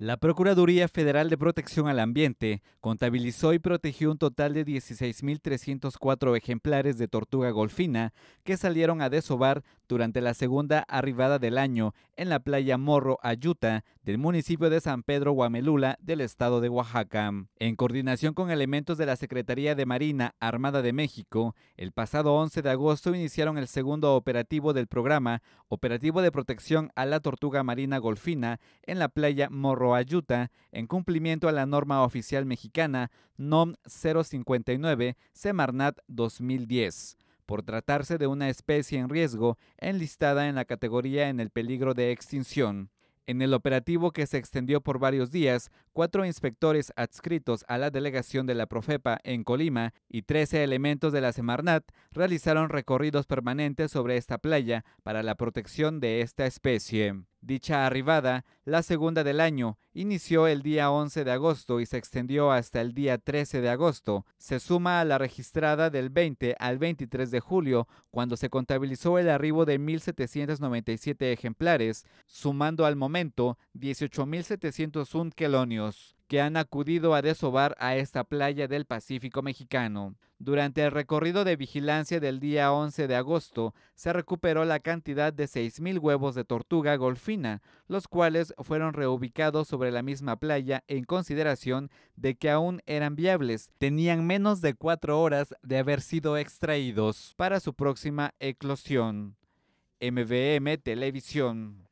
La Procuraduría Federal de Protección al Ambiente contabilizó y protegió un total de 16.304 ejemplares de tortuga golfina que salieron a desovar durante la segunda arribada del año en la playa Morro Ayuta del municipio de San Pedro Guamelula del estado de Oaxaca. En coordinación con elementos de la Secretaría de Marina Armada de México, el pasado 11 de agosto iniciaron el segundo operativo del programa Operativo de Protección a la Tortuga Marina Golfina en la playa Morro Ayuta en cumplimiento a la norma oficial mexicana NOM 059 Semarnat 2010 por tratarse de una especie en riesgo enlistada en la categoría en el peligro de extinción. En el operativo que se extendió por varios días, cuatro inspectores adscritos a la delegación de la Profepa en Colima y 13 elementos de la Semarnat realizaron recorridos permanentes sobre esta playa para la protección de esta especie. Dicha arribada, la segunda del año, inició el día 11 de agosto y se extendió hasta el día 13 de agosto. Se suma a la registrada del 20 al 23 de julio, cuando se contabilizó el arribo de 1.797 ejemplares, sumando al momento 18.701 quelonios que han acudido a desovar a esta playa del Pacífico mexicano. Durante el recorrido de vigilancia del día 11 de agosto, se recuperó la cantidad de 6.000 huevos de tortuga golfina, los cuales fueron reubicados sobre la misma playa en consideración de que aún eran viables, tenían menos de cuatro horas de haber sido extraídos para su próxima eclosión. MVM Televisión.